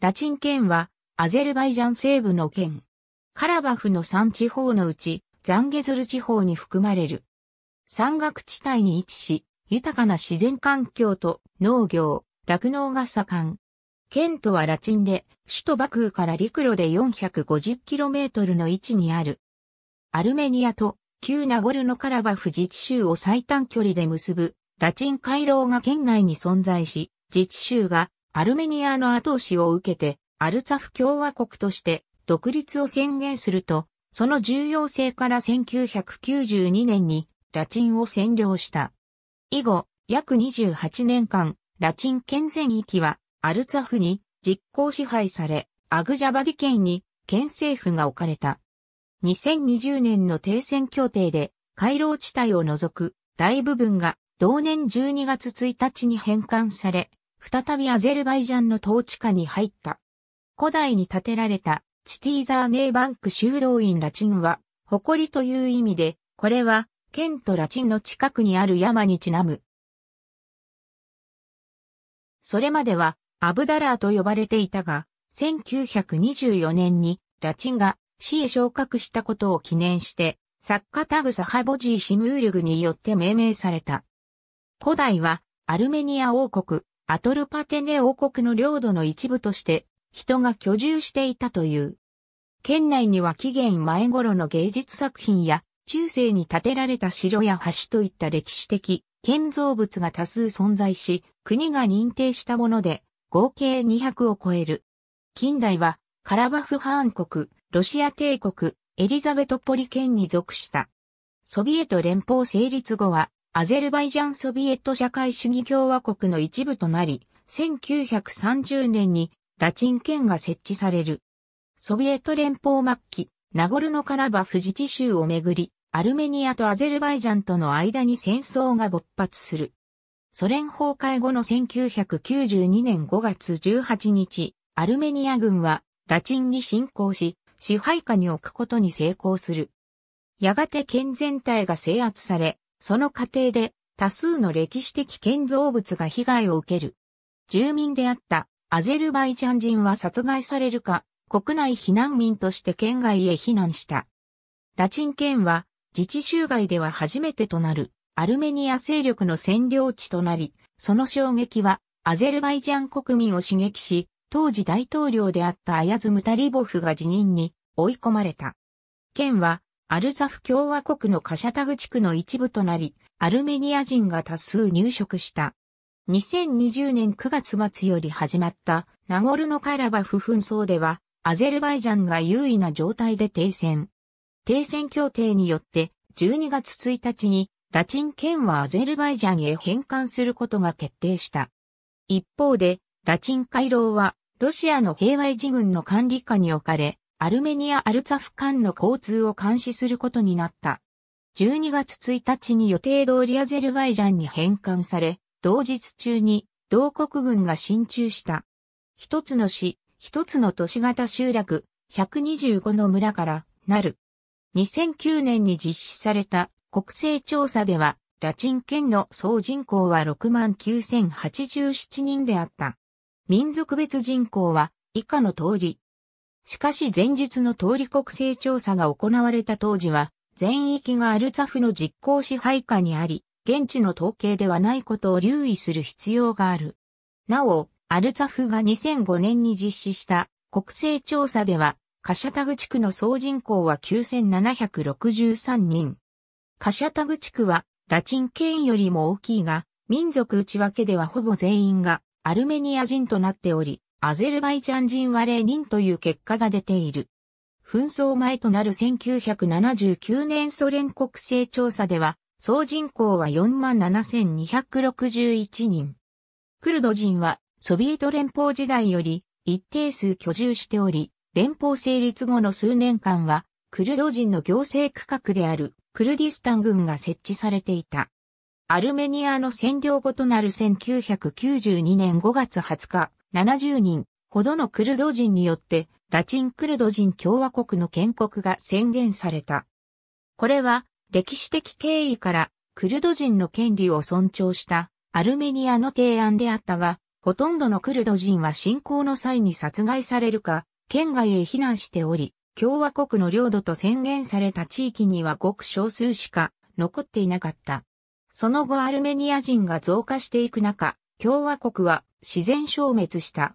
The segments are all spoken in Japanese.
ラチン県は、アゼルバイジャン西部の県。カラバフの山地方のうち、ザンゲズル地方に含まれる。山岳地帯に位置し、豊かな自然環境と農業、酪農が盛ん。県都はラチンで、首都バクーから陸路で 450km の位置にある。アルメニアと旧ナゴルノカラバフ自治州を最短距離で結ぶ、ラチン回廊が県内に存在し、自治州がアルメニアの後押しを受けて、アルツァフ共和国として独立を宣言すると、その重要性から1992年にラチンを占領した。以後、約28年間、ラチン県全域はアルツァフに実効支配され、アグジャバディ県に県政府が置かれた。2020年の停戦協定で、回廊地帯を除く大部分が同年12月1日に返還され、再びアゼルバイジャンの統治下に入った。古代に建てられたチティーザーネーバンク修道院ラチンは、誇りという意味で、これは、県とラチンの近くにある山にちなむ。それまでは、アブダラーと呼ばれていたが、1924年に、ラチンが、市へ昇格したことを記念して、作家タグサハボジー・シムールグによって命名された。古代は、アルメニア王国、アトルパテネ王国の領土の一部として人が居住していたという。県内には紀元前頃の芸術作品や中世に建てられた城や橋といった歴史的建造物が多数存在し、国が認定したもので合計200を超える。近代はカラバフハーン国、ロシア帝国、エリザベトポリ県に属した。ソビエト連邦成立後はアゼルバイジャンソビエト社会主義共和国の一部となり、1930年にラチン県が設置される。ソビエト連邦末期、ナゴルノカラバフ自治州をめぐり、アルメニアとアゼルバイジャンとの間に戦争が勃発する。ソ連崩壊後の1992年5月18日、アルメニア軍はラチンに侵攻し、支配下に置くことに成功する。やがて県全体が制圧され、その過程で多数の歴史的建造物が被害を受ける。住民であったアゼルバイジャン人は殺害されるか、国内避難民として県外へ避難した。ラチン県は自治州外では初めてとなるアルメニア勢力の占領地となり、その衝撃はアゼルバイジャン国民を刺激し、当時大統領であったアヤズ・ムタリボフが辞任に追い込まれた。県はアルザフ共和国のカシャタグ地区の一部となり、アルメニア人が多数入植した。2020年9月末より始まったナゴルノカラバフ紛争では、アゼルバイジャンが優位な状態で停戦。停戦協定によって、12月1日にラチン県はアゼルバイジャンへ返還することが決定した。一方で、ラチン回廊は、ロシアの平和維持軍の管理下に置かれ、アルメニア・アルツァフ間の交通を監視することになった。12月1日に予定通りアゼルバイジャンに返還され、同日中に同国軍が進駐した。一つの市、一つの都市型集落、125の村からなる。2009年に実施された国勢調査では、ラチン県の総人口は69,087人であった。民族別人口は以下の通り、しかし前述の通り国勢調査が行われた当時は、全域がアルツァフの実効支配下にあり、現地の統計ではないことを留意する必要がある。なお、アルツァフが2005年に実施した国勢調査では、カシャタグ地区の総人口は9763人。カシャタグ地区はラチン県よりも大きいが、民族内訳ではほぼ全員がアルメニア人となっており、アゼルバイジャン人はレーニンという結果が出ている。紛争前となる1979年ソ連国勢調査では、総人口は47,261人。クルド人はソビエト連邦時代より一定数居住しており、連邦成立後の数年間は、クルド人の行政区画であるクルディスタン軍が設置されていた。アルメニアの占領後となる1992年5月20日、70人ほどのクルド人によってラチンクルド人共和国の建国が宣言された。これは歴史的経緯からクルド人の権利を尊重したアルメニアの提案であったが、ほとんどのクルド人は侵攻の際に殺害されるか、県外へ避難しており、共和国の領土と宣言された地域にはごく少数しか残っていなかった。その後アルメニア人が増加していく中、共和国は自然消滅した。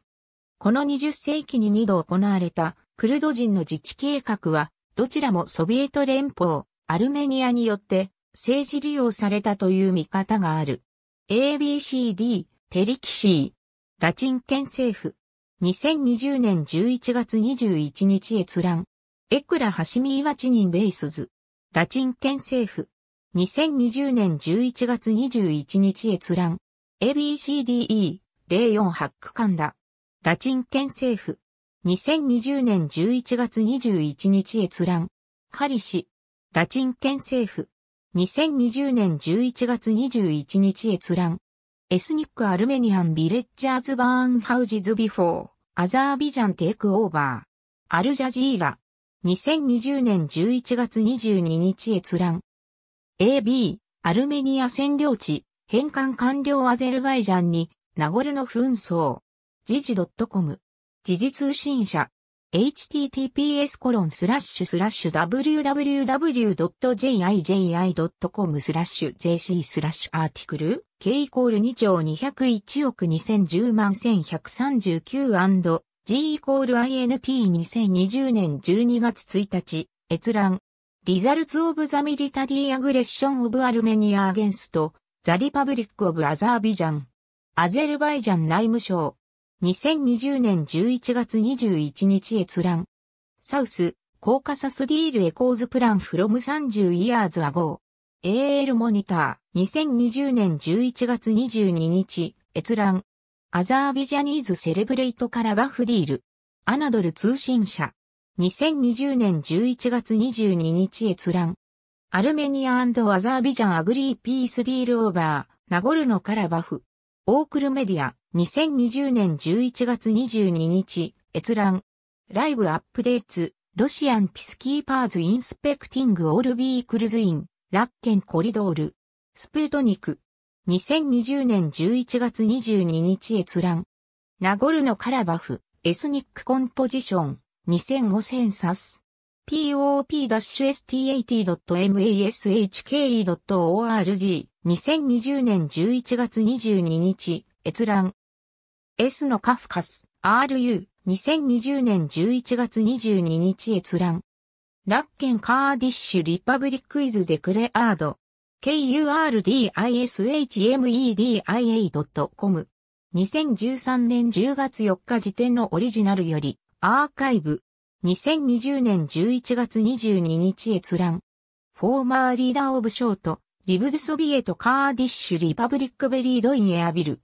この20世紀に2度行われたクルド人の自治計画は、どちらもソビエト連邦、アルメニアによって政治利用されたという見方がある。ABCD、テリキシー、ラチン圏政府。2020年11月21日閲覧。エクラ・ハシミ・イワチニン・ベイスズ。ラチン圏政府。2020年11月21日閲覧。ABCDE、04八区間だ。ラチン県政府。2020年11月21日閲覧。ハリシ。ラチン県政府。2020年11月21日閲覧。エスニックアルメニアンビレッジャーズバーンハウジズビフォー。アザービジャンテイクオーバー。アルジャジーラ。2020年11月22日閲覧。AB、アルメニア占領地。返還完了アゼルバイジャンに、ナゴルの紛争。時事 .com。時事通信社。https コロンスラッシュスラッシュ www.jiji.com スラッシュ jc スラッシュアーティクル k イコール2兆201億2010万1139 g イコール int2020 年12月1日閲覧 Results of the Military Aggression of Armenia Against ザ・リパブリック・オブ・アザービジャン。アゼルバイジャン内務省。2020年11月21日閲覧。サウス、コーカサスディール・エコーズ・プラン・フロム30イヤーズ・アゴー。AL モニター、2020年11月22日、閲覧。アザービジャニーズ・セレブレイト・カラバフディール。アナドル通信社。2020年11月22日閲覧。アルメニアアザービジャンアグリーピースディールオーバー、ナゴルノカラバフ。オークルメディア、2020年11月22日、閲覧。ライブアップデーツ、ロシアンピスキーパーズインスペクティングオールビークルズイン、ラッケンコリドール。スプートニク。2020年11月22日閲覧。ナゴルノカラバフ、エスニックコンポジション、2005センサス。p o p s t a t m a s h k e o r g 2020年11月22日閲覧 S のカフカス RU 2020年11月22日閲覧ラッケンカーディッシュリパブリックイズデクレアード kurdishmedia.com 2013年10月4日時点のオリジナルよりアーカイブ2020年11月22日閲覧。フォーマーリーダーオブショート、リブデソビエトカーディッシュリパブリックベリードインエアビル。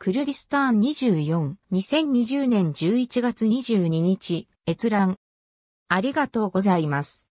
クルディスターン24、2020年11月22日、閲覧。ありがとうございます。